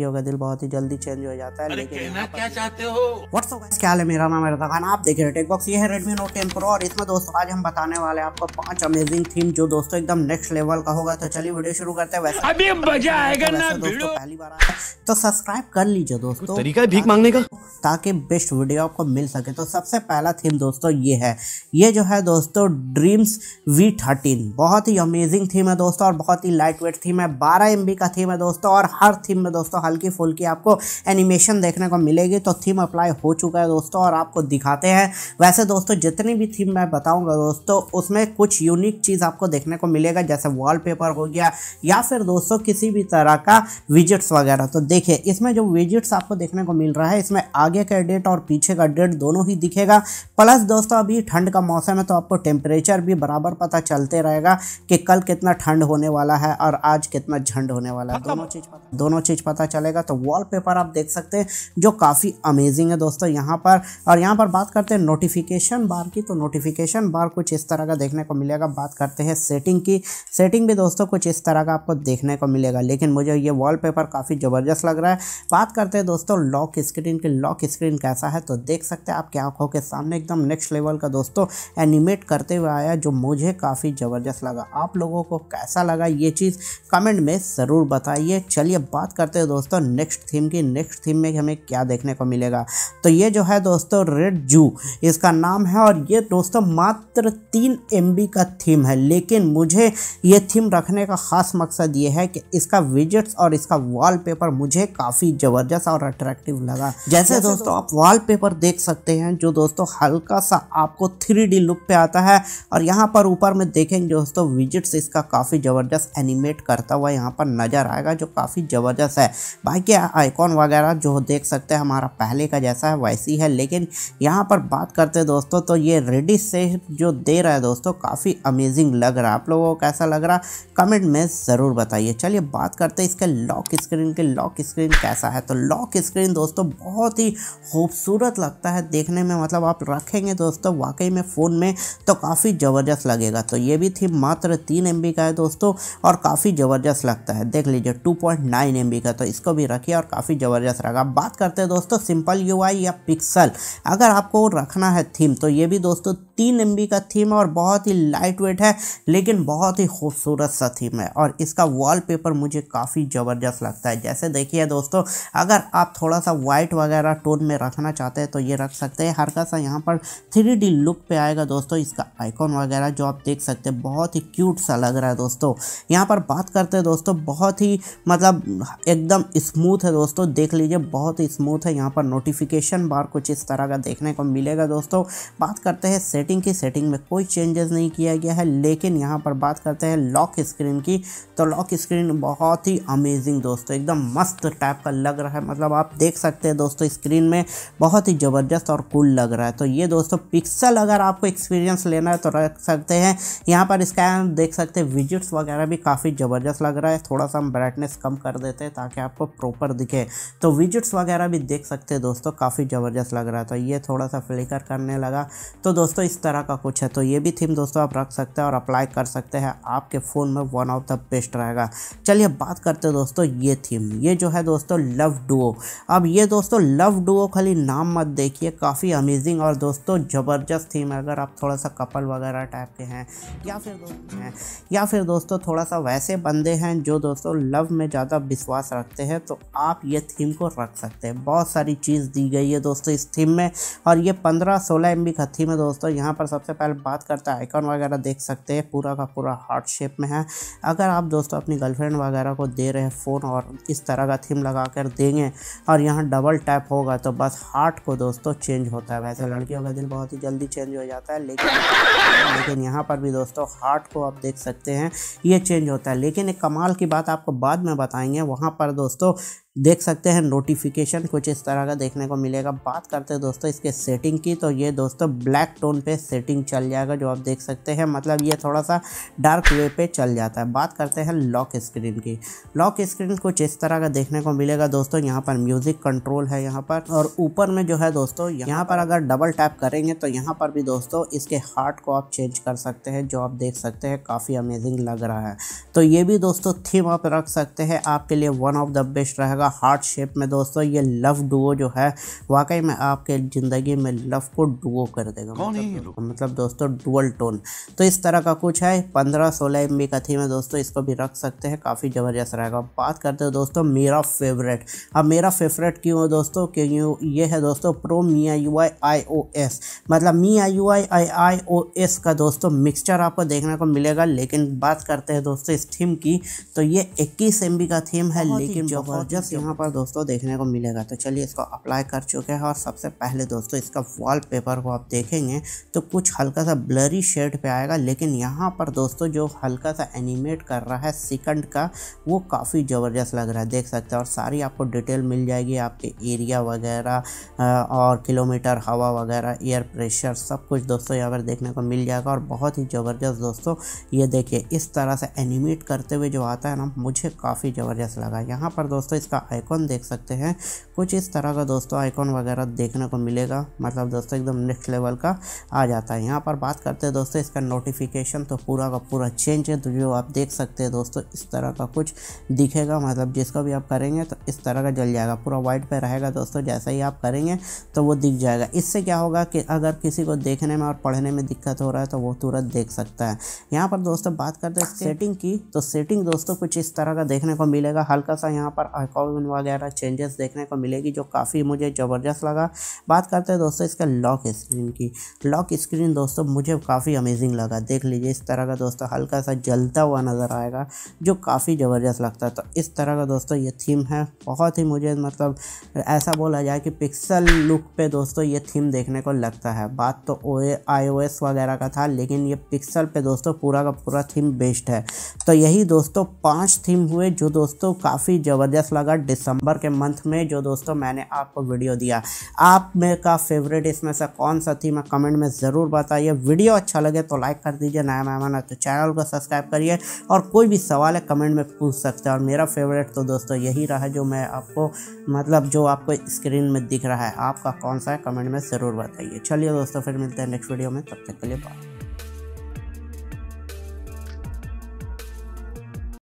लड़कियों दिल बहुत ही जल्दी चेंज हो जाता है अरे कहना क्या चाहते हो व्हाट्सअप गाइस क्या है मेरा नाम है आप देख रहे हो टेक बॉक्स ये है रेडमी नोट टेन प्रो और इसमें दोस्तों आज हम बताने वाले हैं आपको पांच अमेजिंग थीम जो दोस्तों एकदम नेक्स्ट लेवल का होगा तो चलिए वीडियो शुरू करते हैं वैसे अभी मजा तो आएगा ना दोस्तों पहली बार तो सब्सक्राइब कर लीजिए दोस्तों तरीका भीख मांगने का ताकि बेस्ट वीडियो आपको मिल सके तो सबसे पहला थीम दोस्तों ये है ये जो है दोस्तों ड्रीम्स वी थर्टीन बहुत ही अमेजिंग थीम है दोस्तों और बहुत ही लाइट वेट थीम है बारह एम का थीम है दोस्तों और हर थीम में दोस्तों हल्के फुल्के आपको एनिमेशन देखने को मिलेगी तो थीम अप्लाई हो चुका है दोस्तों और आपको दिखाते हैं वैसे दोस्तों जितनी भी थीम मैं बताऊँगा दोस्तों उसमें कुछ यूनिक चीज़ आपको देखने को मिलेगा जैसे वॉलपेपर हो गया या फिर दोस्तों किसी भी तरह का विजिट्स वगैरह तो देखिए इसमें जो विजिट्स आपको देखने को मिल रहा है इसमें आगे का डेट और पीछे का डेट दोनों ही दिखेगा प्लस दोस्तों अभी ठंड का मौसम है तो आपको टेम्परेचर भी बराबर पता चलते रहेगा कि कल कितना ठंड होने वाला है और आज कितना झंड होने वाला है दोनों चीज़ दोनों चीज़ पता चलेगा तो वॉलपेपर आप देख सकते हैं जो काफ़ी अमेजिंग है दोस्तों यहाँ पर और यहाँ पर बात करते हैं नोटिफिकेशन बार की तो नोटिफिकेशन बार कुछ इस तरह का देखने को मिलेगा बात करते हैं सेटिंग की सेटिंग भी दोस्तों कुछ इस तरह का आपको देखने को मिलेगा लेकिन मुझे ये वॉल काफ़ी ज़बरदस्त लग रहा है बात करते हैं दोस्तों लॉक स्क्रीन की लॉक स्क्रीन कैसा है तो देख सकते हैं आपकी आँखों के सामने एकदम नेक्स्ट लेवल का दोस्तों एनिमेट करते हुए आया जो मुझे काफ़ी ज़बरदस्त लगा आप लोगों को कैसा लगा ये चीज़ कमेंट में ज़रूर बताइए चलिए बात करते हैं दोस्तों दोस्तों नेक्स्ट थीम की नेक्स्ट थीम में हमें क्या देखने को मिलेगा तो ये जो है दोस्तों रेड जू इसका नाम है और ये दोस्तों मात्र तीन एम का थीम है लेकिन मुझे ये थीम रखने का ख़ास मकसद ये है कि इसका विजिट्स और इसका वॉल मुझे काफ़ी ज़बरदस्त और अट्रैक्टिव लगा जैसे दोस्तों आप वॉलपेपर देख सकते हैं जो दोस्तों हल्का सा आपको थ्री लुक पे आता है और यहाँ पर ऊपर में देखेंगे दोस्तों विजिट्स इसका काफ़ी ज़बरदस्त एनिमेट करता हुआ यहाँ पर नज़र आएगा जो काफ़ी ज़बरदस्त है बाकी आइकॉन वगैरह जो देख सकते हैं हमारा पहले का जैसा है वैसी है लेकिन यहाँ पर बात करते हैं दोस्तों तो ये रेडी से जो दे रहा है दोस्तों काफ़ी अमेजिंग लग रहा है आप लोगों को कैसा लग रहा कमेंट में ज़रूर बताइए चलिए बात करते हैं इसके लॉक स्क्रीन के लॉक स्क्रीन कैसा है तो लॉक स्क्रीन दोस्तों बहुत ही खूबसूरत लगता है देखने में मतलब आप रखेंगे दोस्तों वाकई में फ़ोन में तो काफ़ी ज़बरदस्त लगेगा तो ये भी थी मात्र तीन एम का है दोस्तों और काफ़ी ज़बरदस्त लगता है देख लीजिए टू पॉइंट का तो इस को भी रखिए और काफ़ी ज़बरदस्त रहेगा बात करते हैं दोस्तों सिंपल यू या पिक्सल अगर आपको रखना है थीम तो ये भी दोस्तों तीन एम का थीम है और बहुत ही लाइट वेट है लेकिन बहुत ही खूबसूरत सा थीम है और इसका वॉलपेपर मुझे काफ़ी ज़बरदस्त लगता है जैसे देखिए दोस्तों अगर आप थोड़ा सा वाइट वगैरह टोन में रखना चाहते हैं तो ये रख सकते हैं हल्का सा यहाँ पर थ्री लुक पर आएगा दोस्तों इसका आइकॉन वगैरह जो आप देख सकते हैं बहुत ही क्यूट सा लग रहा है दोस्तों यहाँ पर बात करते हैं दोस्तों बहुत ही मतलब एकदम स्मूथ है दोस्तों देख लीजिए बहुत ही स्मूथ है यहाँ पर नोटिफिकेशन बार कुछ इस तरह का देखने को मिलेगा दोस्तों बात करते हैं सेटिंग लाइटिंग की सेटिंग में कोई चेंजेस नहीं किया गया है लेकिन यहाँ पर बात करते हैं लॉक स्क्रीन की तो लॉक स्क्रीन बहुत ही अमेजिंग दोस्तों एकदम मस्त टाइप का लग रहा है मतलब आप देख सकते हैं दोस्तों स्क्रीन में बहुत ही ज़बरदस्त और कूल लग रहा है तो ये दोस्तों पिक्सल अगर आपको एक्सपीरियंस लेना है तो रख सकते हैं यहाँ पर इसका देख सकते हैं विजिट्स वगैरह भी काफ़ी ज़बरदस्त लग रहा है थोड़ा सा हम ब्राइटनेस कम कर देते हैं ताकि आपको प्रॉपर दिखे तो विजिट्स वगैरह भी देख सकते हैं दोस्तों काफ़ी ज़बरदस्त लग रहा है तो ये थोड़ा सा फ्लिकर करने लगा तो दोस्तों इस तरह का कुछ है तो ये भी थीम दोस्तों आप रख सकते हैं और अप्लाई कर सकते हैं आपके फ़ोन में वन ऑफ द बेस्ट रहेगा चलिए बात करते हैं दोस्तों ये थीम ये जो है दोस्तों लव डुओ अब ये दोस्तों लव डुओ खाली नाम मत देखिए काफ़ी अमेजिंग और दोस्तों ज़बरदस्त थीम है अगर आप थोड़ा सा कपल वगैरह टाइप के हैं या फिर दोस्तों हैं या फिर दोस्तों थोड़ा सा वैसे बंदे हैं जो दोस्तों लव में ज़्यादा विश्वास रखते हैं तो आप ये थीम को रख सकते हैं बहुत सारी चीज़ दी गई है दोस्तों इस थीम में और ये पंद्रह सोलह एम का थीम है दोस्तों यहाँ पर सबसे पहले बात करते हैं आइकन वगैरह देख सकते हैं पूरा का पूरा हार्ट शेप में है अगर आप दोस्तों अपनी गर्लफ्रेंड वगैरह को दे रहे हैं फ़ोन और इस तरह का थीम लगा कर देंगे और यहाँ डबल टैप होगा तो बस हार्ट को दोस्तों चेंज होता है वैसे लड़कियों का दिल बहुत ही जल्दी चेंज हो जाता है लेकिन लेकिन यहाँ पर भी दोस्तों हार्ट को आप देख सकते हैं ये चेंज होता है लेकिन एक कमाल की बात आपको बाद में बताएंगे वहाँ पर दोस्तों देख सकते हैं नोटिफिकेशन कुछ इस तरह का देखने को मिलेगा बात करते हैं दोस्तों इसके सेटिंग की तो ये दोस्तों ब्लैक टोन पे सेटिंग चल जाएगा जो आप देख सकते हैं मतलब ये थोड़ा सा डार्क वे पे चल जाता है बात करते हैं लॉक स्क्रीन की लॉक स्क्रीन कुछ इस तरह का देखने को मिलेगा दोस्तों यहाँ पर म्यूज़िक कंट्रोल है यहाँ पर और ऊपर में जो है दोस्तों यहाँ पर अगर डबल टैप करेंगे तो यहाँ पर भी दोस्तों इसके हार्ट को आप चेंज कर सकते हैं जो आप देख सकते हैं काफ़ी अमेजिंग लग रहा है तो ये भी दोस्तों थीम आप रख सकते हैं आपके लिए वन ऑफ द बेस्ट रहेगा जाएगा हार्ट शेप में दोस्तों ये लव डुओ जो है वाकई में आपके ज़िंदगी में लव को डुओ कर देगा मतलब, तो, मतलब दोस्तों डुअल टोन तो इस तरह का कुछ है पंद्रह सोलह एम बी का थीम है दोस्तों इसको भी रख सकते हैं काफ़ी ज़बरदस्त रहेगा बात करते हो दोस्तों मेरा फेवरेट अब मेरा फेवरेट क्यों है दोस्तों क्यों ये है दोस्तों प्रो मी मतलब आई you I I O S मतलब मी आई you I I I O S का दोस्तों मिक्सचर आपको देखने को मिलेगा लेकिन बात करते हैं दोस्तों इस थीम की तो ये इक्कीस एम का थीम है लेकिन ज़बरदस्त यहाँ पर दोस्तों देखने को मिलेगा तो चलिए इसको अप्लाई कर चुके हैं और सबसे पहले दोस्तों इसका वॉल पेपर को आप देखेंगे तो कुछ हल्का सा ब्लरी शेड पे आएगा लेकिन यहाँ पर दोस्तों जो हल्का सा एनिमेट कर रहा है सिकंड का वो काफ़ी ज़बरदस्त लग रहा है देख सकते हैं और सारी आपको डिटेल मिल जाएगी आपके एरिया वगैरह और किलोमीटर हवा वगैरह एयर प्रेशर सब कुछ दोस्तों यहाँ पर देखने को मिल जाएगा और बहुत ही ज़बरदस्त दोस्तों ये देखिए इस तरह से एनिमेट करते हुए जो आता है ना मुझे काफ़ी ज़बरदस्त लगा यहाँ पर दोस्तों इसका आइकॉन देख सकते हैं कुछ इस तरह का दोस्तों आइकॉन वगैरह देखने को मिलेगा मतलब दोस्तों एकदम नेक्स्ट लेवल का आ जाता है यहाँ पर बात करते हैं दोस्तों इसका नोटिफिकेशन तो पूरा का पूरा चेंज है तो जो आप देख सकते हैं दोस्तों इस तरह का कुछ दिखेगा मतलब जिसको भी आप करेंगे तो इस तरह का जल जाएगा पूरा वाइट पर रहेगा दोस्तों जैसा ही आप करेंगे तो वो दिख जाएगा इससे क्या होगा कि अगर किसी को देखने में और पढ़ने में दिक्कत हो रहा है तो वो तुरंत देख सकता है यहाँ पर दोस्तों बात करते हैं सेटिंग की तो सेटिंग दोस्तों कुछ इस तरह का देखने को मिलेगा हल्का सा यहाँ पर आइकॉन परफॉर्मेंस वगैरह चेंजेस देखने को मिलेगी जो काफ़ी मुझे ज़बरदस्त लगा बात करते हैं दोस्तों इसका लॉक स्क्रीन की लॉक स्क्रीन दोस्तों मुझे काफ़ी अमेजिंग लगा देख लीजिए इस तरह का दोस्तों हल्का सा जलता हुआ नज़र आएगा जो काफ़ी ज़बरदस्त लगता है तो इस तरह का दोस्तों ये थीम है बहुत ही मुझे मतलब ऐसा बोला जाए कि पिक्सल लुक पे दोस्तों ये थीम देखने को लगता है बात तो ओ आई वगैरह का था लेकिन ये पिक्सल पे दोस्तों पूरा का पूरा थीम बेस्ड है तो यही दोस्तों पाँच थीम हुए जो दोस्तों काफ़ी ज़बरदस्त लगा दिसंबर के मंथ में जो दोस्तों मैंने आपको वीडियो दिया आप मेरे का फेवरेट इसमें से कौन सा थी मैं कमेंट में ज़रूर बताइए वीडियो अच्छा लगे तो लाइक कर दीजिए नया मेहमान है तो चैनल को सब्सक्राइब करिए और कोई भी सवाल है कमेंट में पूछ सकते हैं और मेरा फेवरेट तो दोस्तों यही रहा जो मैं आपको मतलब जो आपको स्क्रीन में दिख रहा है आपका कौन सा है कमेंट में ज़रूर बताइए चलिए दोस्तों फिर मिलते हैं नेक्स्ट वीडियो में तब तक के लिए बात